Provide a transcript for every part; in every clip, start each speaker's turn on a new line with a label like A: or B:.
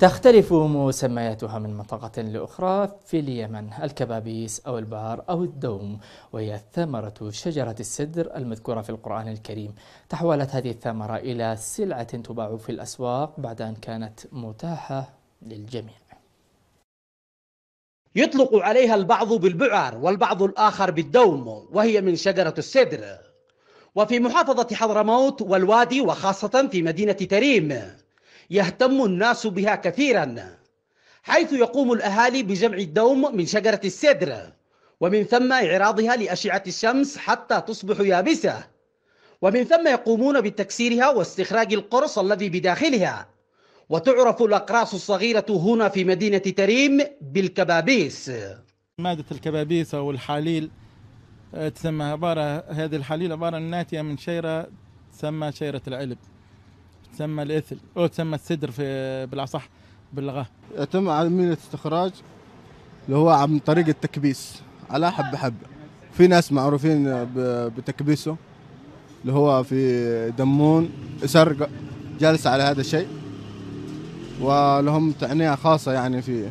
A: تختلف مسمياتها من منطقة لأخرى في اليمن الكبابيس أو البار أو الدوم وهي ثمرة شجرة السدر المذكورة في القرآن الكريم تحولت هذه الثمرة إلى سلعة تباع في الأسواق بعد أن كانت متاحة للجميع يطلق عليها البعض بالبعر والبعض الآخر بالدوم وهي من شجرة السدر وفي محافظة حضرموت والوادي وخاصة في مدينة تريم يهتم الناس بها كثيرا حيث يقوم الأهالي بجمع الدوم من شجرة السدر ومن ثم إعراضها لأشعة الشمس حتى تصبح يابسة ومن ثم يقومون بتكسيرها واستخراج القرص الذي بداخلها وتعرف الأقراص الصغيرة هنا في مدينة تريم بالكبابيس
B: مادة الكبابيس أو الحليل آه، تسمى عبارة هذه الحليل عبارة ناتية من شيرة تسمى شيرة العلب تسمى الإثل أو تسمى السدر في بالأصح باللغة
C: يتم عملية استخراج اللي هو عن طريق التكبيس على حبة حبة في ناس معروفين بتكبيسه اللي هو في دمون سرق جالس على هذا الشيء ولهم تعنية خاصة يعني في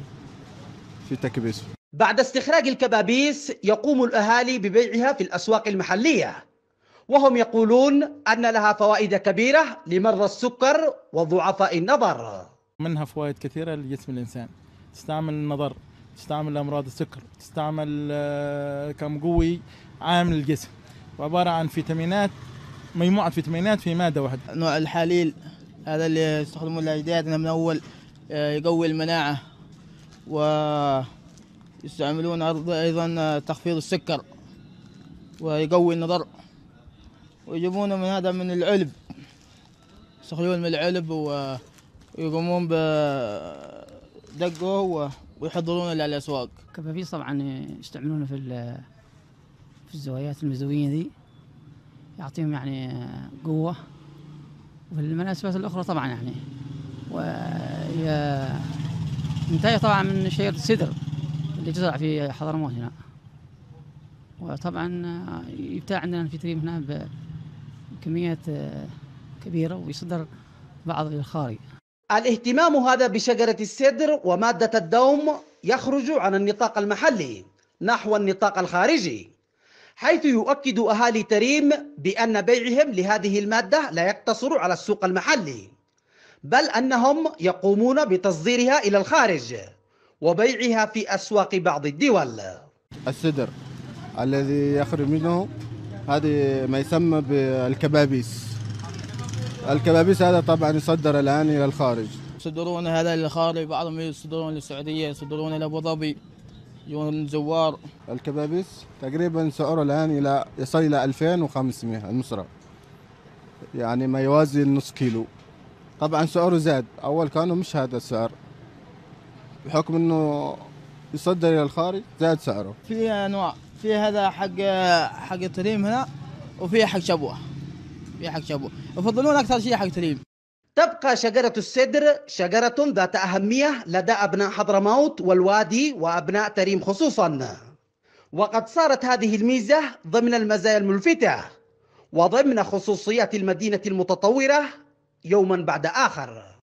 C: في تكبيسه
A: بعد استخراج الكبابيس يقوم الأهالي ببيعها في الأسواق المحلية وهم يقولون أن لها فوائد كبيرة لمرضى السكر وضعفاء النظر
B: منها فوائد كثيرة لجسم الإنسان تستعمل النظر تستعمل أمراض السكر تستعمل آه، كم قوي عامل الجسم وعبارة عن فيتامينات مجموعة فيتامينات في مادة واحدة نوع الحليل هذا اللي يستخدمون اجدادنا من أول
D: آه، يقوي المناعة و يستعملون أيضا آه، تخفيض السكر ويقوي النظر ويجيبونه من هذا من العلب يستخرجون من العلب ويقومون بدقه ويحضرونه للأسواق كفافيس طبعا يستعملونه
E: في في الزوايات المزوية ذي يعطيهم يعني قوة وفي المناسبات الأخرى طبعا يعني وهي منتهية طبعا من شير السدر اللي تزرع في حضرموت هنا وطبعا يبتاع عندنا في تريم هنا كميات آه، كبيرة ويصدر بعض للخارج
A: الاهتمام هذا بشجرة السدر ومادة الدوم يخرج عن النطاق المحلي نحو النطاق الخارجي حيث يؤكد أهالي تريم بأن بيعهم لهذه المادة لا يقتصر على السوق المحلي بل أنهم يقومون بتصديرها إلى الخارج وبيعها في أسواق بعض الدول
C: السدر الذي يخرج منه هذه ما يسمى بالكبابيس الكبابيس هذا طبعا يصدر الان الى الخارج يصدرون هذا
D: للخارج بعضهم يصدرون للسعوديه يصدرون الى ابو ظبي يجون زوار
C: الكبابيس تقريبا سعره الان الى يصل الى 2500 المصرى يعني ما يوازي النص كيلو طبعا سعره زاد اول كانوا مش هذا السعر بحكم انه يصدر الى الخارج زاد سعره في
D: انواع في هذا حق حق تريم هنا وفي حق شبوه في حق شبوه يفضلون اكثر شيء حق تريم تبقى شجرة السدر شجرة ذات
A: أهمية لدى أبناء حضرموت والوادي وأبناء تريم خصوصا وقد صارت هذه الميزة ضمن المزايا الملفتة وضمن خصوصيات المدينة المتطورة يوما بعد آخر